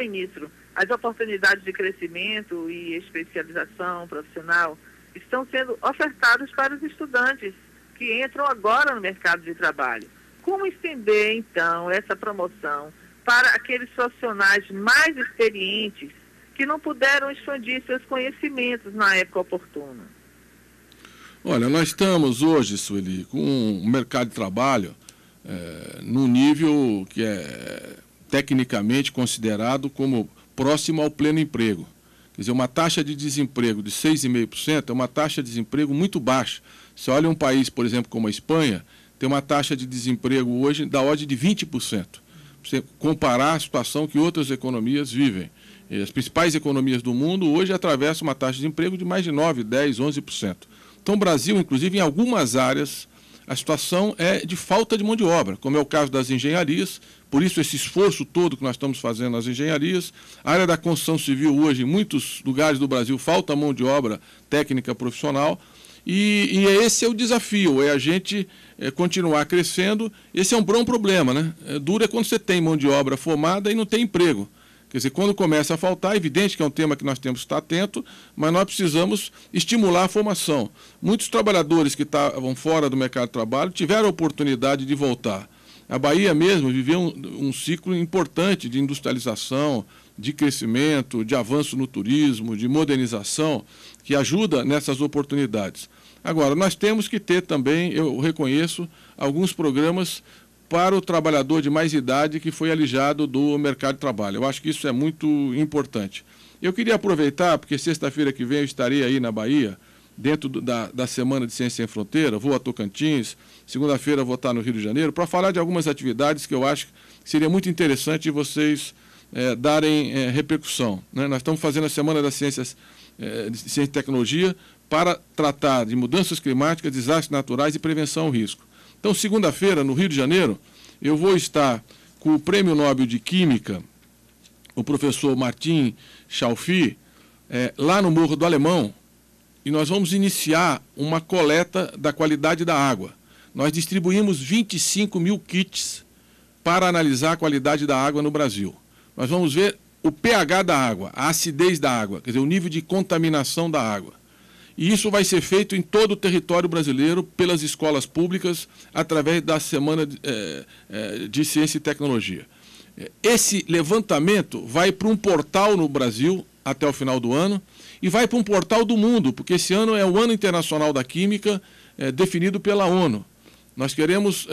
ministro, as oportunidades de crescimento e especialização profissional estão sendo ofertadas para os estudantes que entram agora no mercado de trabalho. Como estender, então, essa promoção para aqueles profissionais mais experientes que não puderam expandir seus conhecimentos na época oportuna? Olha, nós estamos hoje, Sueli, com o mercado de trabalho é, eh, no nível que é tecnicamente considerado como próximo ao pleno emprego. Quer dizer, uma taxa de desemprego de 6,5% é uma taxa de desemprego muito baixa. Se olha um país, por exemplo, como a Espanha, tem uma taxa de desemprego hoje da ordem de 20%. Você comparar a situação que outras economias vivem. Eh, as principais economias do mundo hoje atravessam uma taxa de emprego de mais de 9, 10, 11%. Então, o Brasil, inclusive, em algumas áreas a situação é de falta de mão de obra, como é o caso das engenharias, por isso esse esforço todo que nós estamos fazendo nas engenharias. A área da construção civil hoje, em muitos lugares do Brasil, falta mão de obra técnica profissional. E, e é esse é o desafio, é a gente é, continuar crescendo. Esse é um bom problema, né? É, dura é quando você tem mão de obra formada e não tem emprego. Quer dizer, quando começa a faltar, é evidente que é um tema que nós temos que estar atento, mas nós precisamos estimular a formação. Muitos trabalhadores que estavam fora do mercado de trabalho tiveram a oportunidade de voltar. A Bahia mesmo viveu um, um ciclo importante de industrialização, de crescimento, de avanço no turismo, de modernização, que ajuda nessas oportunidades. Agora, nós temos que ter também, eu reconheço, alguns programas para o trabalhador de mais idade que foi alijado do mercado de trabalho. Eu acho que isso é muito importante. Eu queria aproveitar, porque sexta-feira que vem eu estarei aí na Bahia, dentro do, da, da Semana de Ciência Sem Fronteira, vou a Tocantins, segunda-feira vou estar no Rio de Janeiro, para falar de algumas atividades que eu acho que seria muito interessante vocês é, darem é, repercussão. Né? Nós estamos fazendo a Semana das Ciências é, eh, de Ciência e Tecnologia para tratar de mudanças climáticas, desastres naturais e prevenção ao risco. Então, segunda-feira, no Rio de Janeiro, eu vou estar com o Prêmio Nobel de Química, o professor Martin Chalfi, é, eh, lá no Morro do Alemão, e nós vamos iniciar uma coleta da qualidade da água. Nós distribuímos 25 mil kits para analisar a qualidade da água no Brasil. Nós vamos ver o pH da água, a acidez da água, quer dizer, o nível de contaminação da água. E isso vai ser feito em todo o território brasileiro, pelas escolas públicas, através da Semana de, eh, eh, Ciência e Tecnologia. Eh, esse levantamento vai para um portal no Brasil até o final do ano e vai para um portal do mundo, porque esse ano é o Ano Internacional da Química, definido pela ONU. Nós queremos.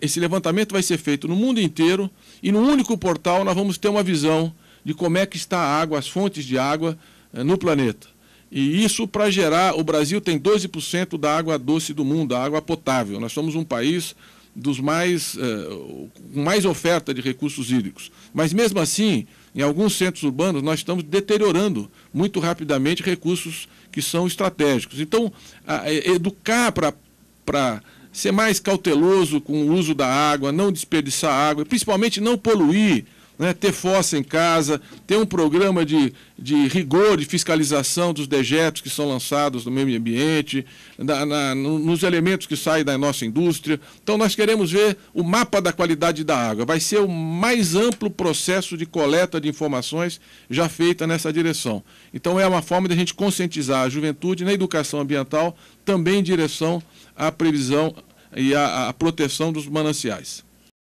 esse levantamento vai ser feito no mundo inteiro e no único portal nós vamos ter uma visão de como é que está a água, as fontes de água no planeta. E isso para gerar, o Brasil tem 12% da água doce do mundo, a água potável. Nós somos um país dos mais uh, com mais oferta de recursos hídricos. Mas mesmo assim, em alguns centros urbanos nós estamos deteriorando muito rapidamente recursos que são estratégicos. Então, a, educar para ser mais cauteloso com o uso da água, não desperdiçar água, principalmente não poluir né, ter fossa em casa, ter um programa de, de rigor de fiscalização dos dejetos que são lançados no meio ambiente, na, na, nos elementos que saem da nossa indústria. Então, nós queremos ver o mapa da qualidade da água. Vai ser o mais amplo processo de coleta de informações já feita nessa direção. Então, é uma forma de a gente conscientizar a juventude na educação ambiental, também em direção à previsão e à, à proteção dos mananciais.